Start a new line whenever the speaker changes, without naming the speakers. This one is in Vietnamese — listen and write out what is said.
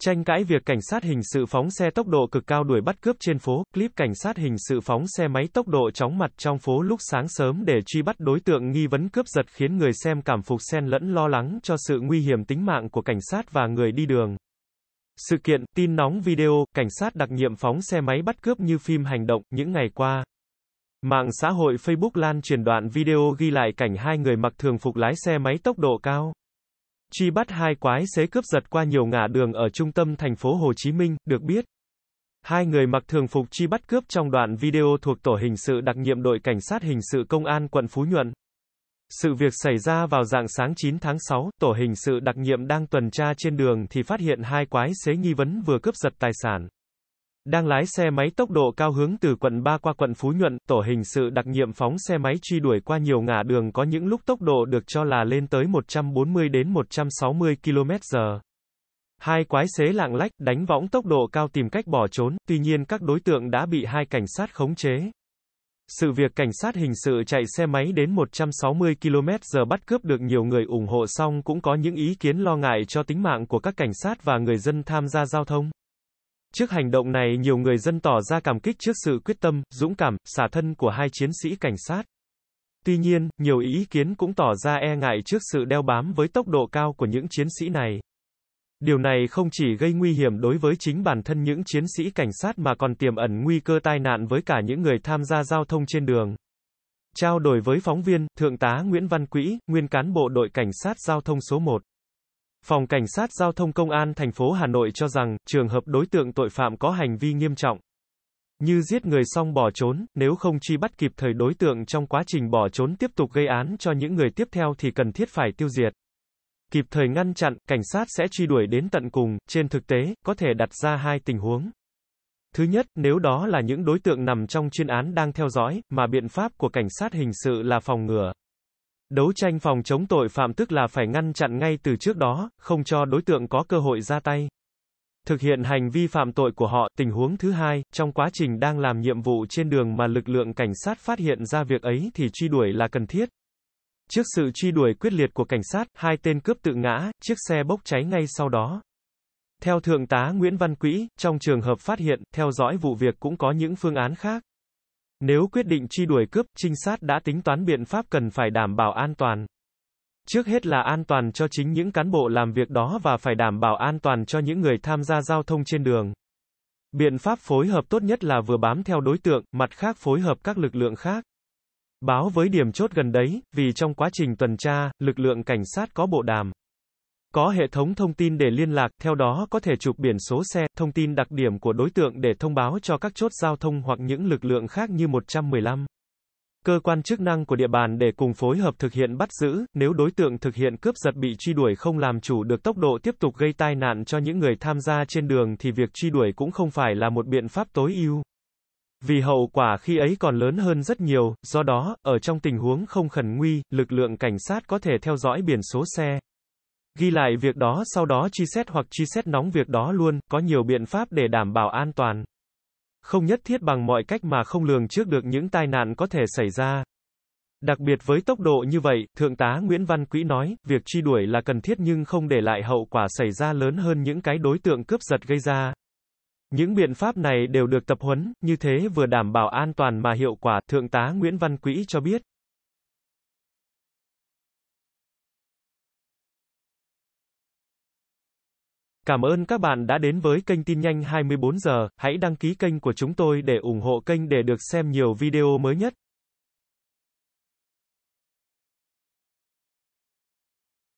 Tranh cãi việc cảnh sát hình sự phóng xe tốc độ cực cao đuổi bắt cướp trên phố, clip cảnh sát hình sự phóng xe máy tốc độ chóng mặt trong phố lúc sáng sớm để truy bắt đối tượng nghi vấn cướp giật khiến người xem cảm phục xen lẫn lo lắng cho sự nguy hiểm tính mạng của cảnh sát và người đi đường. Sự kiện, tin nóng video, cảnh sát đặc nhiệm phóng xe máy bắt cướp như phim hành động, những ngày qua. Mạng xã hội Facebook lan truyền đoạn video ghi lại cảnh hai người mặc thường phục lái xe máy tốc độ cao. Truy bắt hai quái xế cướp giật qua nhiều ngã đường ở trung tâm thành phố Hồ Chí Minh, được biết. Hai người mặc thường phục truy bắt cướp trong đoạn video thuộc tổ hình sự đặc nhiệm đội cảnh sát hình sự công an quận Phú Nhuận. Sự việc xảy ra vào dạng sáng 9 tháng 6, tổ hình sự đặc nhiệm đang tuần tra trên đường thì phát hiện hai quái xế nghi vấn vừa cướp giật tài sản. Đang lái xe máy tốc độ cao hướng từ quận 3 qua quận Phú Nhuận, tổ hình sự đặc nhiệm phóng xe máy truy đuổi qua nhiều ngã đường có những lúc tốc độ được cho là lên tới 140 đến 160 km/h. Hai quái xế lạng lách, đánh võng tốc độ cao tìm cách bỏ trốn, tuy nhiên các đối tượng đã bị hai cảnh sát khống chế. Sự việc cảnh sát hình sự chạy xe máy đến 160 km/h bắt cướp được nhiều người ủng hộ xong cũng có những ý kiến lo ngại cho tính mạng của các cảnh sát và người dân tham gia giao thông. Trước hành động này nhiều người dân tỏ ra cảm kích trước sự quyết tâm, dũng cảm, xả thân của hai chiến sĩ cảnh sát. Tuy nhiên, nhiều ý kiến cũng tỏ ra e ngại trước sự đeo bám với tốc độ cao của những chiến sĩ này. Điều này không chỉ gây nguy hiểm đối với chính bản thân những chiến sĩ cảnh sát mà còn tiềm ẩn nguy cơ tai nạn với cả những người tham gia giao thông trên đường. Trao đổi với phóng viên, Thượng tá Nguyễn Văn Quỹ, nguyên cán bộ đội cảnh sát giao thông số 1. Phòng Cảnh sát Giao thông Công an thành phố Hà Nội cho rằng, trường hợp đối tượng tội phạm có hành vi nghiêm trọng, như giết người xong bỏ trốn, nếu không truy bắt kịp thời đối tượng trong quá trình bỏ trốn tiếp tục gây án cho những người tiếp theo thì cần thiết phải tiêu diệt. Kịp thời ngăn chặn, cảnh sát sẽ truy đuổi đến tận cùng, trên thực tế, có thể đặt ra hai tình huống. Thứ nhất, nếu đó là những đối tượng nằm trong chuyên án đang theo dõi, mà biện pháp của cảnh sát hình sự là phòng ngừa. Đấu tranh phòng chống tội phạm tức là phải ngăn chặn ngay từ trước đó, không cho đối tượng có cơ hội ra tay. Thực hiện hành vi phạm tội của họ, tình huống thứ hai, trong quá trình đang làm nhiệm vụ trên đường mà lực lượng cảnh sát phát hiện ra việc ấy thì truy đuổi là cần thiết. Trước sự truy đuổi quyết liệt của cảnh sát, hai tên cướp tự ngã, chiếc xe bốc cháy ngay sau đó. Theo Thượng tá Nguyễn Văn Quỹ, trong trường hợp phát hiện, theo dõi vụ việc cũng có những phương án khác. Nếu quyết định truy đuổi cướp, trinh sát đã tính toán biện pháp cần phải đảm bảo an toàn. Trước hết là an toàn cho chính những cán bộ làm việc đó và phải đảm bảo an toàn cho những người tham gia giao thông trên đường. Biện pháp phối hợp tốt nhất là vừa bám theo đối tượng, mặt khác phối hợp các lực lượng khác. Báo với điểm chốt gần đấy, vì trong quá trình tuần tra, lực lượng cảnh sát có bộ đàm. Có hệ thống thông tin để liên lạc, theo đó có thể chụp biển số xe, thông tin đặc điểm của đối tượng để thông báo cho các chốt giao thông hoặc những lực lượng khác như 115. Cơ quan chức năng của địa bàn để cùng phối hợp thực hiện bắt giữ, nếu đối tượng thực hiện cướp giật bị truy đuổi không làm chủ được tốc độ tiếp tục gây tai nạn cho những người tham gia trên đường thì việc truy đuổi cũng không phải là một biện pháp tối ưu. Vì hậu quả khi ấy còn lớn hơn rất nhiều, do đó, ở trong tình huống không khẩn nguy, lực lượng cảnh sát có thể theo dõi biển số xe. Ghi lại việc đó sau đó truy xét hoặc truy xét nóng việc đó luôn, có nhiều biện pháp để đảm bảo an toàn. Không nhất thiết bằng mọi cách mà không lường trước được những tai nạn có thể xảy ra. Đặc biệt với tốc độ như vậy, Thượng tá Nguyễn Văn Quỹ nói, việc truy đuổi là cần thiết nhưng không để lại hậu quả xảy ra lớn hơn những cái đối tượng cướp giật gây ra. Những biện pháp này đều được tập huấn, như thế vừa đảm bảo an toàn mà hiệu quả, Thượng tá Nguyễn Văn Quỹ cho biết. Cảm ơn các bạn đã đến với kênh tin nhanh 24 giờ, hãy đăng ký kênh của chúng tôi để ủng hộ kênh để được xem nhiều video mới nhất.